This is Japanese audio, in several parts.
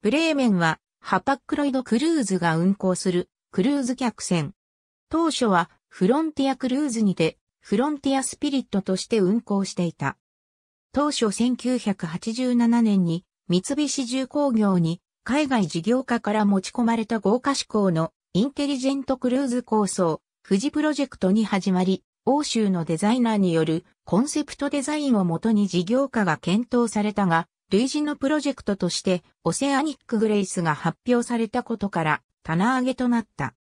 ブレーメンはハパックロイドクルーズが運航するクルーズ客船。当初はフロンティアクルーズにてフロンティアスピリットとして運航していた。当初1987年に三菱重工業に海外事業家から持ち込まれた豪華志向のインテリジェントクルーズ構想、富士プロジェクトに始まり、欧州のデザイナーによるコンセプトデザインをもとに事業家が検討されたが、類似のプロジェクトとして、オセアニック・グレイスが発表されたことから、棚上げとなった。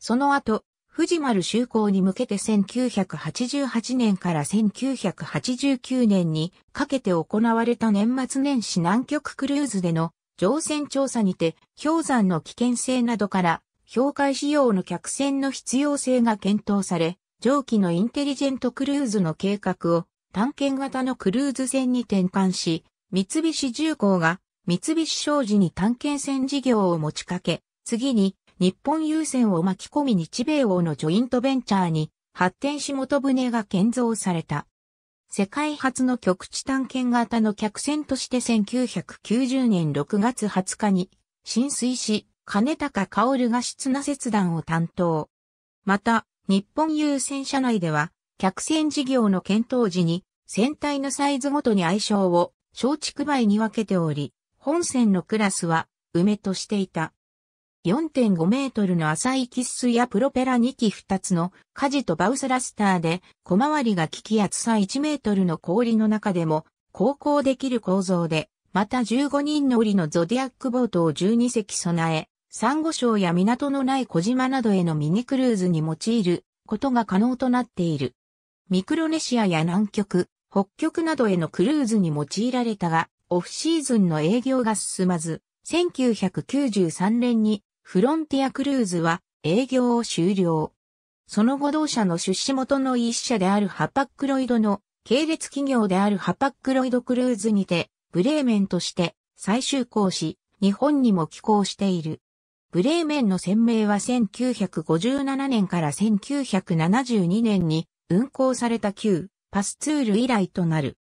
その後、藤丸修行に向けて1988年から1989年にかけて行われた年末年始南極クルーズでの乗船調査にて氷山の危険性などから氷海仕様の客船の必要性が検討され、上記のインテリジェントクルーズの計画を探検型のクルーズ船に転換し、三菱重工が三菱商事に探検船事業を持ちかけ、次に日本郵船を巻き込み日米欧のジョイントベンチャーに発展し元船が建造された。世界初の局地探検型の客船として1990年6月20日に浸水し、金高薫が室な切断を担当。また、日本郵船社内では、客船事業の検討時に、船体のサイズごとに相性を松竹梅に分けており、本線のクラスは梅としていた。4.5メートルの浅いキッスやプロペラ2機2つの火事とバウスラスターで小回りが利き厚さ1メートルの氷の中でも航行できる構造で、また15人乗りのゾディアックボートを12隻備え、サンゴ礁や港のない小島などへのミニクルーズに用いることが可能となっている。ミクロネシアや南極、北極などへのクルーズに用いられたが、オフシーズンの営業が進まず、1993年にフロンティアクルーズは営業を終了。その後同社の出資元の一社であるハパックロイドの系列企業であるハパックロイドクルーズにて、ブレーメンとして最終行し、日本にも寄港している。ブレーメンの船名は1957年から1972年に運航された旧パスツール以来となる。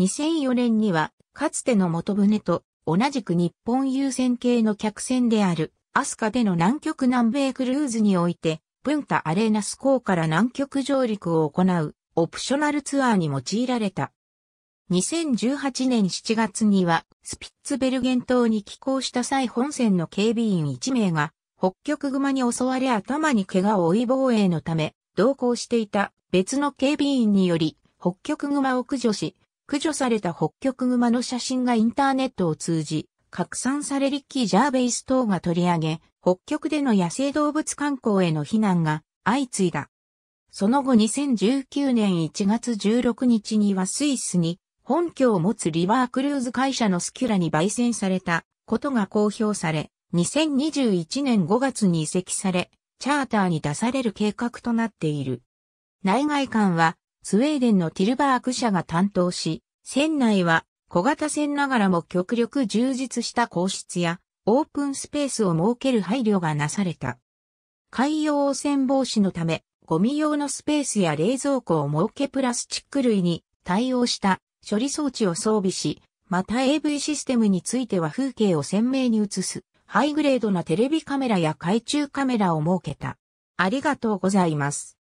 2004年には、かつての元船と同じく日本優先系の客船である、アスカでの南極南米クルーズにおいて、プンタアレーナス港から南極上陸を行う、オプショナルツアーに用いられた。2018年7月には、スピッツベルゲン島に寄港した際本船の警備員1名が、北極熊に襲われ頭に怪我を負い防衛のため、同行していた別の警備員により、北極熊を駆除し、駆除された北極熊の写真がインターネットを通じ、拡散されリッキー・ジャーベイス等が取り上げ、北極での野生動物観光への避難が相次いだ。その後2019年1月16日にはスイスに本拠を持つリバークルーズ会社のスキュラに焙煎されたことが公表され、2021年5月に移籍され、チャーターに出される計画となっている。内外観はスウェーデンのティルバーク社が担当し、船内は小型船ながらも極力充実した皇室やオープンスペースを設ける配慮がなされた。海洋汚染防止のため、ゴミ用のスペースや冷蔵庫を設けプラスチック類に対応した処理装置を装備し、また AV システムについては風景を鮮明に映すハイグレードなテレビカメラや海中カメラを設けた。ありがとうございます。